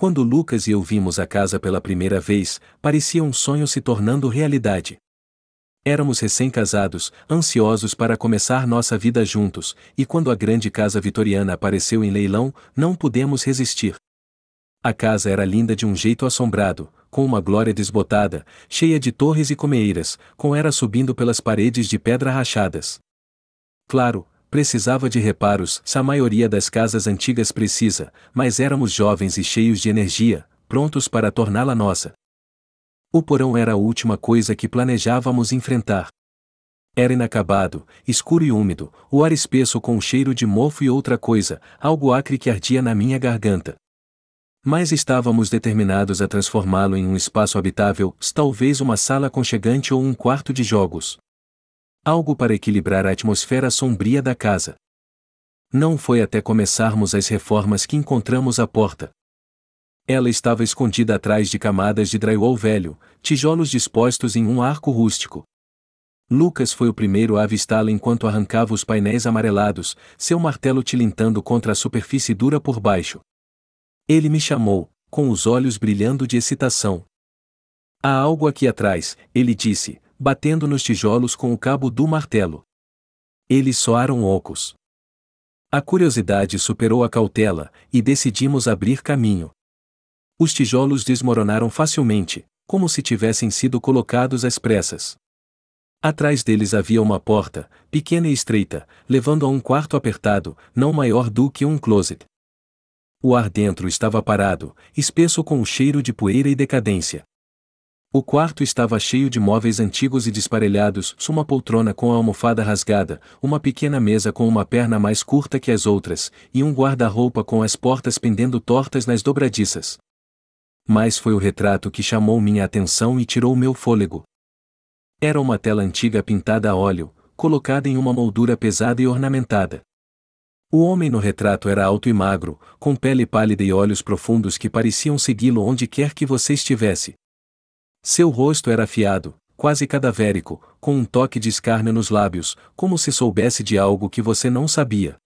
Quando Lucas e eu vimos a casa pela primeira vez, parecia um sonho se tornando realidade. Éramos recém-casados, ansiosos para começar nossa vida juntos, e quando a grande casa vitoriana apareceu em leilão, não pudemos resistir. A casa era linda de um jeito assombrado, com uma glória desbotada, cheia de torres e comeiras, com era subindo pelas paredes de pedra rachadas. Claro, precisava de reparos, a maioria das casas antigas precisa, mas éramos jovens e cheios de energia, prontos para torná-la nossa. O porão era a última coisa que planejávamos enfrentar. Era inacabado, escuro e úmido, o ar espesso com um cheiro de mofo e outra coisa, algo acre que ardia na minha garganta. Mas estávamos determinados a transformá-lo em um espaço habitável, talvez uma sala aconchegante ou um quarto de jogos. Algo para equilibrar a atmosfera sombria da casa. Não foi até começarmos as reformas que encontramos a porta. Ela estava escondida atrás de camadas de drywall velho, tijolos dispostos em um arco rústico. Lucas foi o primeiro a avistá-la enquanto arrancava os painéis amarelados, seu martelo tilintando contra a superfície dura por baixo. Ele me chamou, com os olhos brilhando de excitação. Há algo aqui atrás, ele disse, batendo nos tijolos com o cabo do martelo. Eles soaram ocos. A curiosidade superou a cautela, e decidimos abrir caminho. Os tijolos desmoronaram facilmente, como se tivessem sido colocados às pressas. Atrás deles havia uma porta, pequena e estreita, levando a um quarto apertado, não maior do que um closet. O ar dentro estava parado, espesso com o cheiro de poeira e decadência. O quarto estava cheio de móveis antigos e desparelhados, uma poltrona com a almofada rasgada, uma pequena mesa com uma perna mais curta que as outras, e um guarda-roupa com as portas pendendo tortas nas dobradiças. Mas foi o retrato que chamou minha atenção e tirou meu fôlego. Era uma tela antiga pintada a óleo, colocada em uma moldura pesada e ornamentada. O homem no retrato era alto e magro, com pele pálida e olhos profundos que pareciam segui-lo onde quer que você estivesse. Seu rosto era afiado, quase cadavérico, com um toque de escárnio nos lábios, como se soubesse de algo que você não sabia.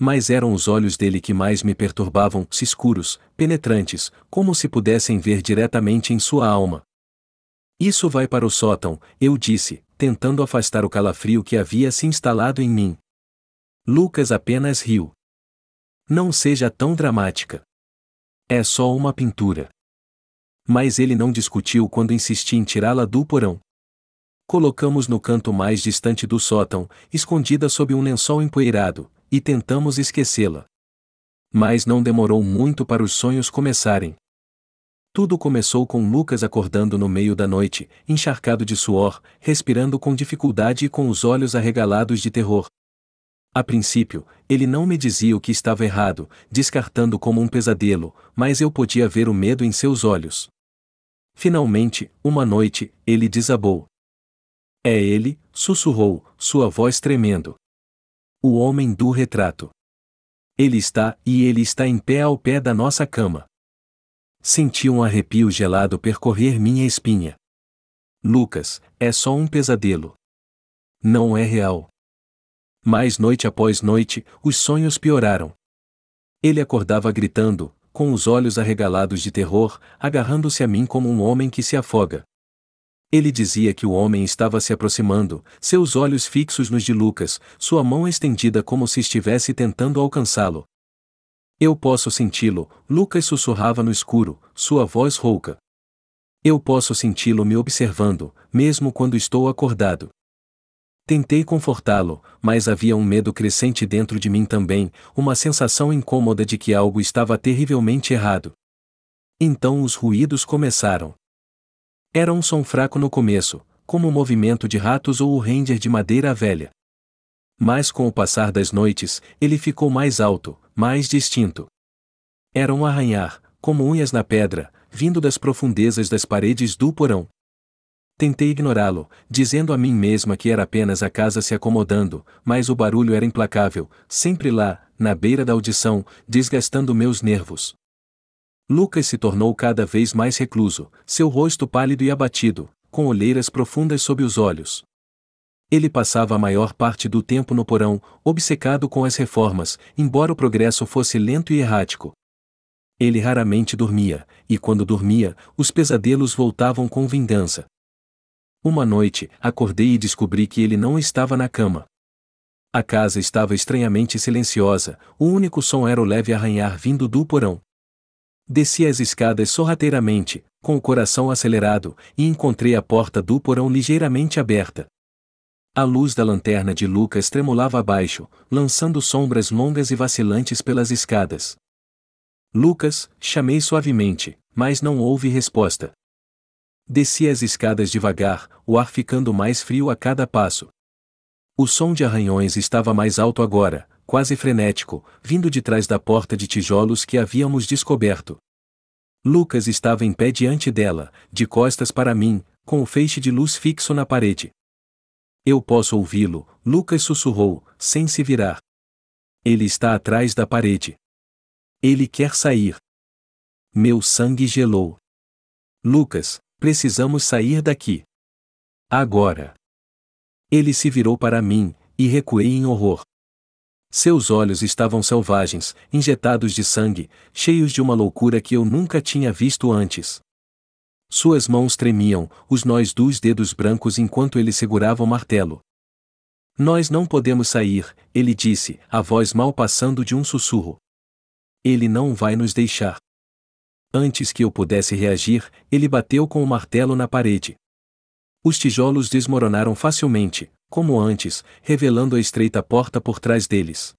Mas eram os olhos dele que mais me perturbavam, escuros, penetrantes, como se pudessem ver diretamente em sua alma. Isso vai para o sótão, eu disse, tentando afastar o calafrio que havia se instalado em mim. Lucas apenas riu. Não seja tão dramática. É só uma pintura. Mas ele não discutiu quando insisti em tirá-la do porão. Colocamos no canto mais distante do sótão, escondida sob um lençol empoeirado, e tentamos esquecê-la. Mas não demorou muito para os sonhos começarem. Tudo começou com Lucas acordando no meio da noite, encharcado de suor, respirando com dificuldade e com os olhos arregalados de terror. A princípio, ele não me dizia o que estava errado, descartando como um pesadelo, mas eu podia ver o medo em seus olhos. Finalmente, uma noite, ele desabou. É ele, sussurrou, sua voz tremendo. O homem do retrato. Ele está, e ele está em pé ao pé da nossa cama. Senti um arrepio gelado percorrer minha espinha. Lucas, é só um pesadelo. Não é real. Mas noite após noite, os sonhos pioraram. Ele acordava gritando, com os olhos arregalados de terror, agarrando-se a mim como um homem que se afoga. Ele dizia que o homem estava se aproximando, seus olhos fixos nos de Lucas, sua mão estendida como se estivesse tentando alcançá-lo. Eu posso senti-lo, Lucas sussurrava no escuro, sua voz rouca. Eu posso senti-lo me observando, mesmo quando estou acordado. Tentei confortá-lo, mas havia um medo crescente dentro de mim também, uma sensação incômoda de que algo estava terrivelmente errado. Então os ruídos começaram. Era um som fraco no começo, como o movimento de ratos ou o render de madeira velha. Mas com o passar das noites, ele ficou mais alto, mais distinto. Era um arranhar, como unhas na pedra, vindo das profundezas das paredes do porão. Tentei ignorá-lo, dizendo a mim mesma que era apenas a casa se acomodando, mas o barulho era implacável, sempre lá, na beira da audição, desgastando meus nervos. Lucas se tornou cada vez mais recluso, seu rosto pálido e abatido, com olheiras profundas sob os olhos. Ele passava a maior parte do tempo no porão, obcecado com as reformas, embora o progresso fosse lento e errático. Ele raramente dormia, e quando dormia, os pesadelos voltavam com vingança. Uma noite, acordei e descobri que ele não estava na cama. A casa estava estranhamente silenciosa, o único som era o leve arranhar vindo do porão. Desci as escadas sorrateiramente, com o coração acelerado, e encontrei a porta do porão ligeiramente aberta. A luz da lanterna de Lucas tremulava abaixo, lançando sombras longas e vacilantes pelas escadas. Lucas, chamei suavemente, mas não houve resposta. Desci as escadas devagar, o ar ficando mais frio a cada passo. O som de arranhões estava mais alto agora, quase frenético, vindo de trás da porta de tijolos que havíamos descoberto. Lucas estava em pé diante dela, de costas para mim, com o feixe de luz fixo na parede. Eu posso ouvi-lo, Lucas sussurrou, sem se virar. Ele está atrás da parede. Ele quer sair. Meu sangue gelou. Lucas, Precisamos sair daqui. Agora. Ele se virou para mim, e recuei em horror. Seus olhos estavam selvagens, injetados de sangue, cheios de uma loucura que eu nunca tinha visto antes. Suas mãos tremiam, os nós dos dedos brancos enquanto ele segurava o martelo. Nós não podemos sair, ele disse, a voz mal passando de um sussurro. Ele não vai nos deixar. Antes que eu pudesse reagir, ele bateu com o martelo na parede. Os tijolos desmoronaram facilmente, como antes, revelando a estreita porta por trás deles.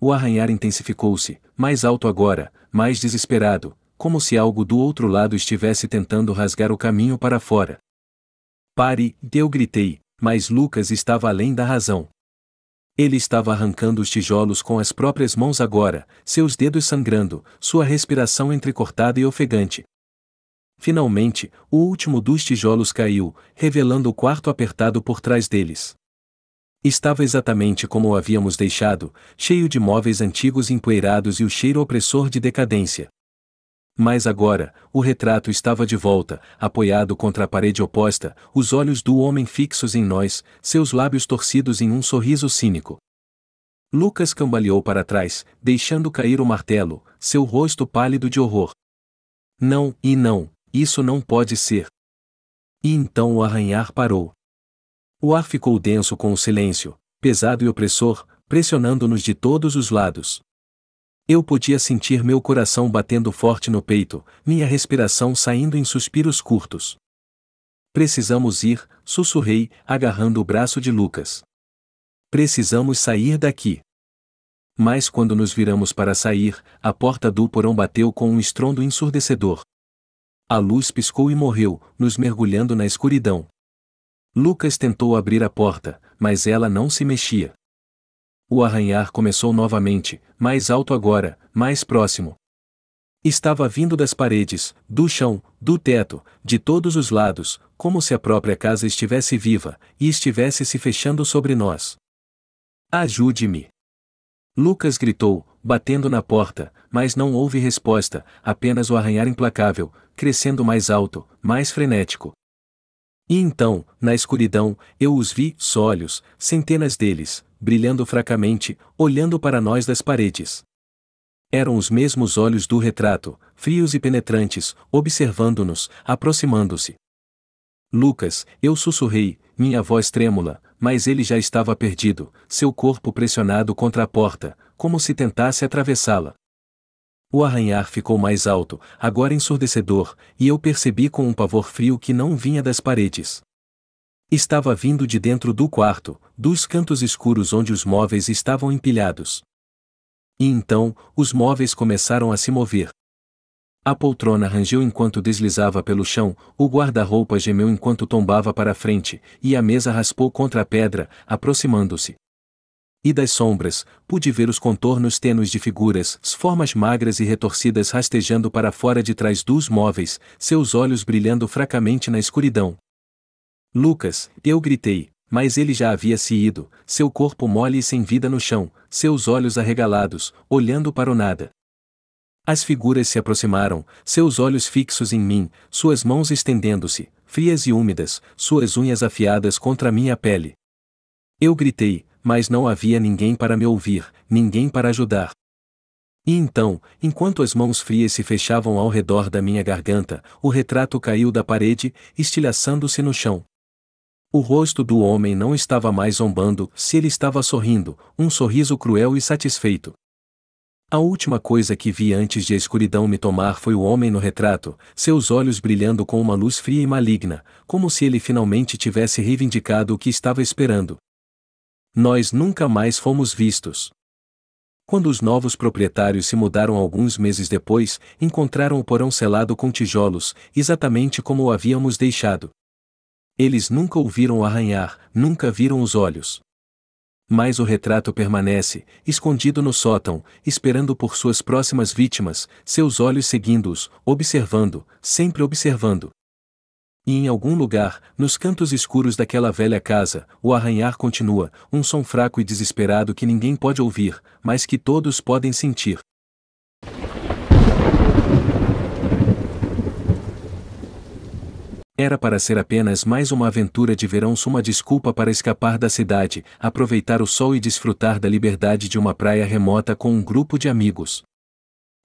O arranhar intensificou-se, mais alto agora, mais desesperado, como se algo do outro lado estivesse tentando rasgar o caminho para fora. Pare, eu gritei, mas Lucas estava além da razão. Ele estava arrancando os tijolos com as próprias mãos agora, seus dedos sangrando, sua respiração entrecortada e ofegante. Finalmente, o último dos tijolos caiu, revelando o quarto apertado por trás deles. Estava exatamente como o havíamos deixado, cheio de móveis antigos empoeirados e o cheiro opressor de decadência. Mas agora, o retrato estava de volta, apoiado contra a parede oposta, os olhos do homem fixos em nós, seus lábios torcidos em um sorriso cínico. Lucas cambaleou para trás, deixando cair o martelo, seu rosto pálido de horror. Não, e não, isso não pode ser. E então o arranhar parou. O ar ficou denso com o silêncio, pesado e opressor, pressionando-nos de todos os lados. Eu podia sentir meu coração batendo forte no peito, minha respiração saindo em suspiros curtos. Precisamos ir, sussurrei, agarrando o braço de Lucas. Precisamos sair daqui. Mas quando nos viramos para sair, a porta do porão bateu com um estrondo ensurdecedor. A luz piscou e morreu, nos mergulhando na escuridão. Lucas tentou abrir a porta, mas ela não se mexia o arranhar começou novamente, mais alto agora, mais próximo. Estava vindo das paredes, do chão, do teto, de todos os lados, como se a própria casa estivesse viva e estivesse se fechando sobre nós. Ajude-me! Lucas gritou, batendo na porta, mas não houve resposta, apenas o arranhar implacável, crescendo mais alto, mais frenético. E então, na escuridão, eu os vi, sólios, centenas deles, brilhando fracamente, olhando para nós das paredes. Eram os mesmos olhos do retrato, frios e penetrantes, observando-nos, aproximando-se. Lucas, eu sussurrei, minha voz trêmula, mas ele já estava perdido, seu corpo pressionado contra a porta, como se tentasse atravessá-la. O arranhar ficou mais alto, agora ensurdecedor, e eu percebi com um pavor frio que não vinha das paredes. Estava vindo de dentro do quarto, dos cantos escuros onde os móveis estavam empilhados. E então, os móveis começaram a se mover. A poltrona rangeu enquanto deslizava pelo chão, o guarda-roupa gemeu enquanto tombava para a frente, e a mesa raspou contra a pedra, aproximando-se. E das sombras, pude ver os contornos tênues de figuras, formas magras e retorcidas rastejando para fora de trás dos móveis, seus olhos brilhando fracamente na escuridão. Lucas, eu gritei, mas ele já havia se ido, seu corpo mole e sem vida no chão, seus olhos arregalados, olhando para o nada. As figuras se aproximaram, seus olhos fixos em mim, suas mãos estendendo-se, frias e úmidas, suas unhas afiadas contra minha pele. Eu gritei, mas não havia ninguém para me ouvir, ninguém para ajudar. E então, enquanto as mãos frias se fechavam ao redor da minha garganta, o retrato caiu da parede, estilhaçando-se no chão. O rosto do homem não estava mais zombando, se ele estava sorrindo, um sorriso cruel e satisfeito. A última coisa que vi antes de a escuridão me tomar foi o homem no retrato, seus olhos brilhando com uma luz fria e maligna, como se ele finalmente tivesse reivindicado o que estava esperando. Nós nunca mais fomos vistos. Quando os novos proprietários se mudaram alguns meses depois, encontraram o porão selado com tijolos, exatamente como o havíamos deixado. Eles nunca ouviram arranhar, nunca viram os olhos. Mas o retrato permanece, escondido no sótão, esperando por suas próximas vítimas, seus olhos seguindo-os, observando, sempre observando. E em algum lugar, nos cantos escuros daquela velha casa, o arranhar continua, um som fraco e desesperado que ninguém pode ouvir, mas que todos podem sentir. Era para ser apenas mais uma aventura de verão uma desculpa para escapar da cidade, aproveitar o sol e desfrutar da liberdade de uma praia remota com um grupo de amigos.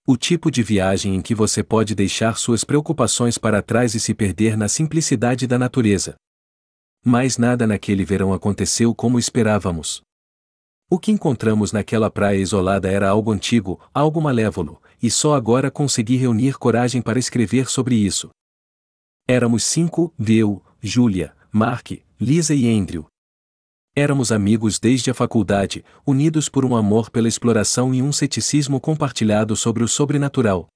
O tipo de viagem em que você pode deixar suas preocupações para trás e se perder na simplicidade da natureza. Mas nada naquele verão aconteceu como esperávamos. O que encontramos naquela praia isolada era algo antigo, algo malévolo, e só agora consegui reunir coragem para escrever sobre isso. Éramos cinco, eu, Júlia, Mark, Lisa e Andrew. Éramos amigos desde a faculdade, unidos por um amor pela exploração e um ceticismo compartilhado sobre o sobrenatural.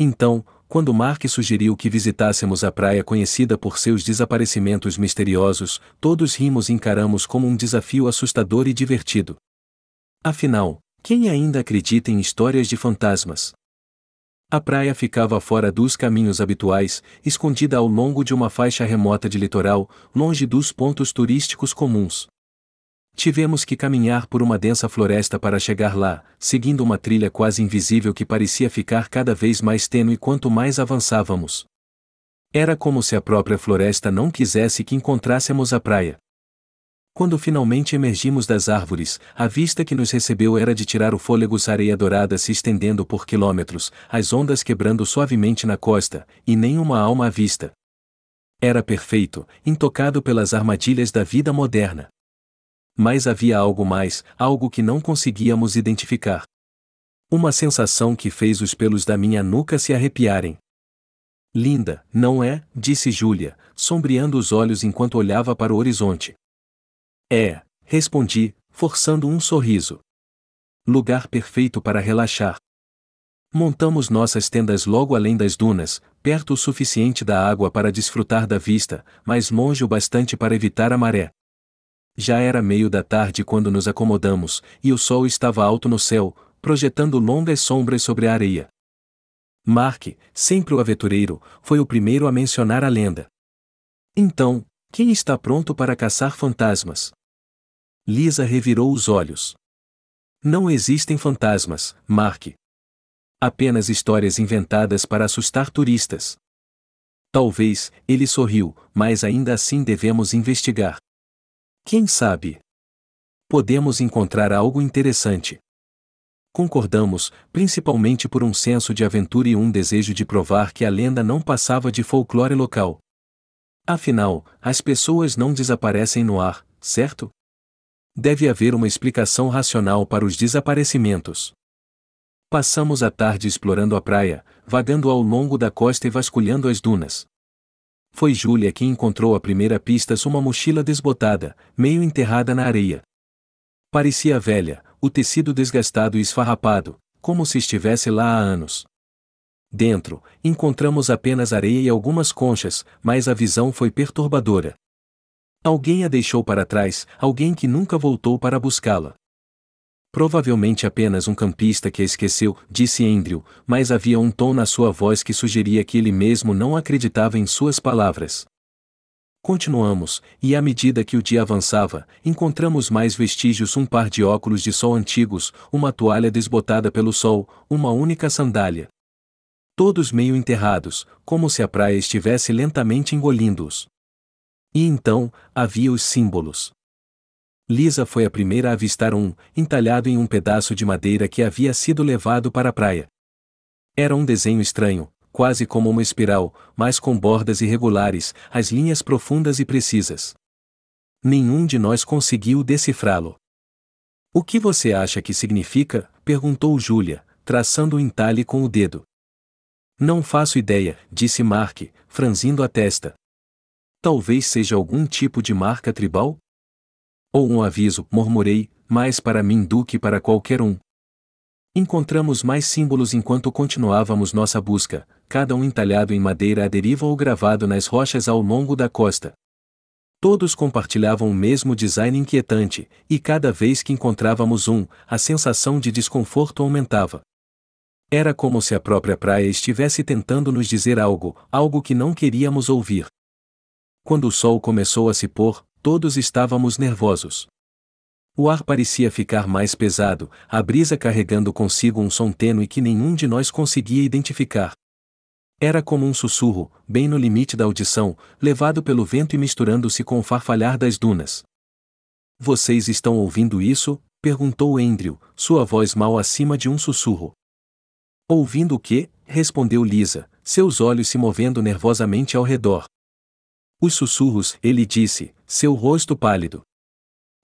Então, quando Mark sugeriu que visitássemos a praia conhecida por seus desaparecimentos misteriosos, todos rimos e encaramos como um desafio assustador e divertido. Afinal, quem ainda acredita em histórias de fantasmas? A praia ficava fora dos caminhos habituais, escondida ao longo de uma faixa remota de litoral, longe dos pontos turísticos comuns. Tivemos que caminhar por uma densa floresta para chegar lá, seguindo uma trilha quase invisível que parecia ficar cada vez mais tênue quanto mais avançávamos. Era como se a própria floresta não quisesse que encontrássemos a praia. Quando finalmente emergimos das árvores, a vista que nos recebeu era de tirar o fôlego areia dourada se estendendo por quilômetros, as ondas quebrando suavemente na costa, e nenhuma alma à vista. Era perfeito, intocado pelas armadilhas da vida moderna. Mas havia algo mais, algo que não conseguíamos identificar. Uma sensação que fez os pelos da minha nuca se arrepiarem. Linda, não é? disse Júlia, sombreando os olhos enquanto olhava para o horizonte. É, respondi, forçando um sorriso. Lugar perfeito para relaxar. Montamos nossas tendas logo além das dunas, perto o suficiente da água para desfrutar da vista, mas longe o bastante para evitar a maré. Já era meio da tarde quando nos acomodamos, e o sol estava alto no céu, projetando longas sombras sobre a areia. Mark, sempre o aventureiro, foi o primeiro a mencionar a lenda. Então, quem está pronto para caçar fantasmas? Lisa revirou os olhos. Não existem fantasmas, Mark. Apenas histórias inventadas para assustar turistas. Talvez, ele sorriu, mas ainda assim devemos investigar. Quem sabe? Podemos encontrar algo interessante. Concordamos, principalmente por um senso de aventura e um desejo de provar que a lenda não passava de folclore local. Afinal, as pessoas não desaparecem no ar, certo? deve haver uma explicação racional para os desaparecimentos. Passamos a tarde explorando a praia, vagando ao longo da costa e vasculhando as dunas. Foi Júlia que encontrou a primeira pista uma mochila desbotada, meio enterrada na areia. Parecia velha, o tecido desgastado e esfarrapado, como se estivesse lá há anos. Dentro, encontramos apenas areia e algumas conchas, mas a visão foi perturbadora. Alguém a deixou para trás, alguém que nunca voltou para buscá-la. Provavelmente apenas um campista que a esqueceu, disse Andrew, mas havia um tom na sua voz que sugeria que ele mesmo não acreditava em suas palavras. Continuamos, e à medida que o dia avançava, encontramos mais vestígios: um par de óculos de sol antigos, uma toalha desbotada pelo sol, uma única sandália. Todos meio enterrados, como se a praia estivesse lentamente engolindo-os. E então, havia os símbolos. Lisa foi a primeira a avistar um, entalhado em um pedaço de madeira que havia sido levado para a praia. Era um desenho estranho, quase como uma espiral, mas com bordas irregulares, as linhas profundas e precisas. Nenhum de nós conseguiu decifrá-lo. O que você acha que significa? perguntou Júlia, traçando o entalhe com o dedo. Não faço ideia, disse Mark, franzindo a testa. Talvez seja algum tipo de marca tribal? Ou um aviso, murmurei, mais para mim do que para qualquer um. Encontramos mais símbolos enquanto continuávamos nossa busca, cada um entalhado em madeira à deriva ou gravado nas rochas ao longo da costa. Todos compartilhavam o mesmo design inquietante, e cada vez que encontrávamos um, a sensação de desconforto aumentava. Era como se a própria praia estivesse tentando nos dizer algo, algo que não queríamos ouvir quando o sol começou a se pôr, todos estávamos nervosos. O ar parecia ficar mais pesado, a brisa carregando consigo um som tênue que nenhum de nós conseguia identificar. Era como um sussurro, bem no limite da audição, levado pelo vento e misturando-se com o farfalhar das dunas. Vocês estão ouvindo isso? perguntou Andrew, sua voz mal acima de um sussurro. Ouvindo o quê? respondeu Lisa, seus olhos se movendo nervosamente ao redor os sussurros, ele disse, seu rosto pálido.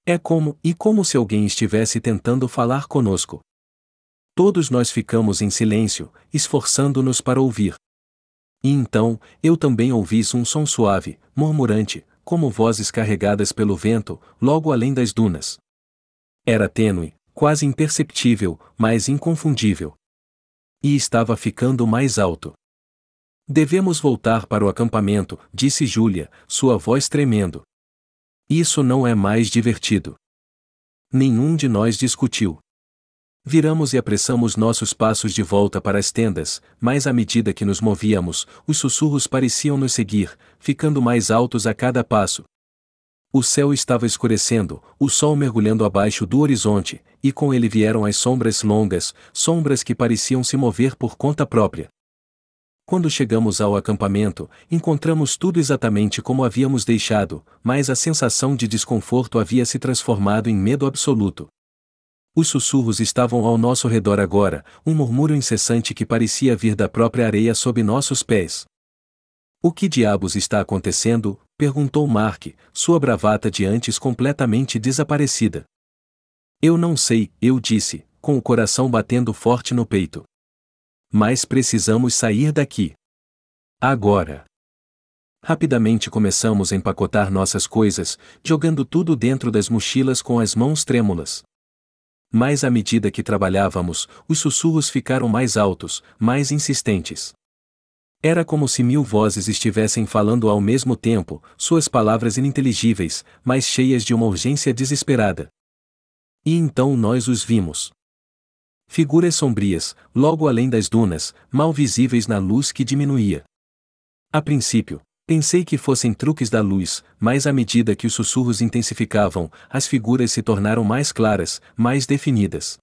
É como, e como se alguém estivesse tentando falar conosco. Todos nós ficamos em silêncio, esforçando-nos para ouvir. E então, eu também ouvi um som suave, murmurante, como vozes carregadas pelo vento, logo além das dunas. Era tênue, quase imperceptível, mas inconfundível. E estava ficando mais alto. Devemos voltar para o acampamento, disse Júlia, sua voz tremendo. Isso não é mais divertido. Nenhum de nós discutiu. Viramos e apressamos nossos passos de volta para as tendas, mas à medida que nos movíamos, os sussurros pareciam nos seguir, ficando mais altos a cada passo. O céu estava escurecendo, o sol mergulhando abaixo do horizonte, e com ele vieram as sombras longas, sombras que pareciam se mover por conta própria. Quando chegamos ao acampamento, encontramos tudo exatamente como havíamos deixado, mas a sensação de desconforto havia se transformado em medo absoluto. Os sussurros estavam ao nosso redor agora, um murmúrio incessante que parecia vir da própria areia sob nossos pés. O que diabos está acontecendo? perguntou Mark, sua bravata de antes completamente desaparecida. Eu não sei, eu disse, com o coração batendo forte no peito mas precisamos sair daqui. Agora. Rapidamente começamos a empacotar nossas coisas, jogando tudo dentro das mochilas com as mãos trêmulas. Mas à medida que trabalhávamos, os sussurros ficaram mais altos, mais insistentes. Era como se mil vozes estivessem falando ao mesmo tempo, suas palavras ininteligíveis, mas cheias de uma urgência desesperada. E então nós os vimos. Figuras sombrias, logo além das dunas, mal visíveis na luz que diminuía. A princípio, pensei que fossem truques da luz, mas à medida que os sussurros intensificavam, as figuras se tornaram mais claras, mais definidas.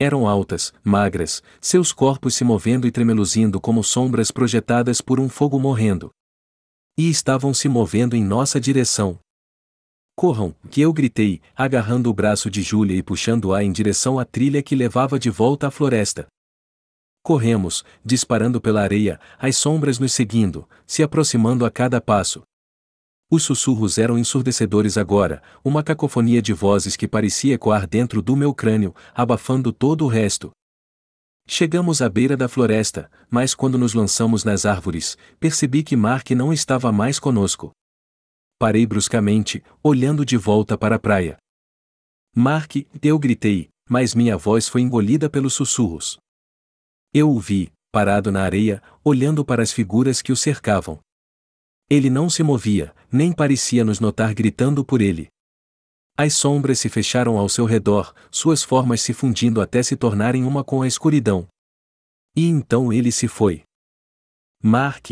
Eram altas, magras, seus corpos se movendo e tremeluzindo como sombras projetadas por um fogo morrendo. E estavam se movendo em nossa direção. Corram! que eu gritei, agarrando o braço de Júlia e puxando-a em direção à trilha que levava de volta à floresta. Corremos, disparando pela areia, as sombras nos seguindo, se aproximando a cada passo. Os sussurros eram ensurdecedores agora, uma cacofonia de vozes que parecia ecoar dentro do meu crânio, abafando todo o resto. Chegamos à beira da floresta, mas quando nos lançamos nas árvores, percebi que Mark não estava mais conosco. Parei bruscamente, olhando de volta para a praia. Mark, eu gritei, mas minha voz foi engolida pelos sussurros. Eu o vi, parado na areia, olhando para as figuras que o cercavam. Ele não se movia, nem parecia nos notar gritando por ele. As sombras se fecharam ao seu redor, suas formas se fundindo até se tornarem uma com a escuridão. E então ele se foi. Mark!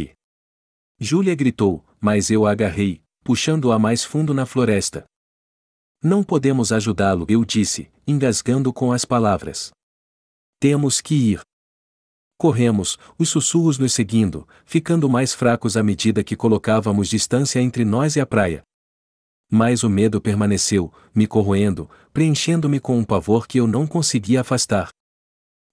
Júlia gritou, mas eu a agarrei, puxando-a mais fundo na floresta. Não podemos ajudá-lo, eu disse, engasgando com as palavras. Temos que ir. Corremos, os sussurros nos seguindo, ficando mais fracos à medida que colocávamos distância entre nós e a praia. Mas o medo permaneceu, me corroendo, preenchendo-me com um pavor que eu não conseguia afastar.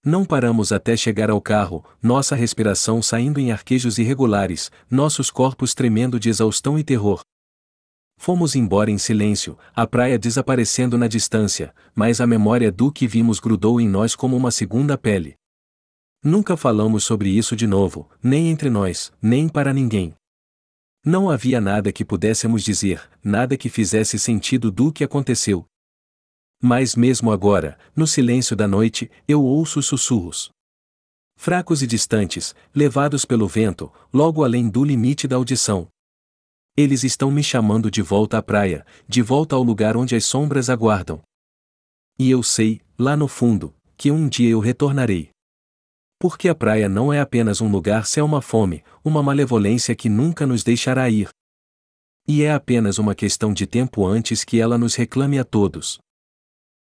Não paramos até chegar ao carro, nossa respiração saindo em arquejos irregulares, nossos corpos tremendo de exaustão e terror. Fomos embora em silêncio, a praia desaparecendo na distância, mas a memória do que vimos grudou em nós como uma segunda pele. Nunca falamos sobre isso de novo, nem entre nós, nem para ninguém. Não havia nada que pudéssemos dizer, nada que fizesse sentido do que aconteceu. Mas mesmo agora, no silêncio da noite, eu ouço sussurros. Fracos e distantes, levados pelo vento, logo além do limite da audição. Eles estão me chamando de volta à praia, de volta ao lugar onde as sombras aguardam. E eu sei, lá no fundo, que um dia eu retornarei. Porque a praia não é apenas um lugar se é uma fome, uma malevolência que nunca nos deixará ir. E é apenas uma questão de tempo antes que ela nos reclame a todos.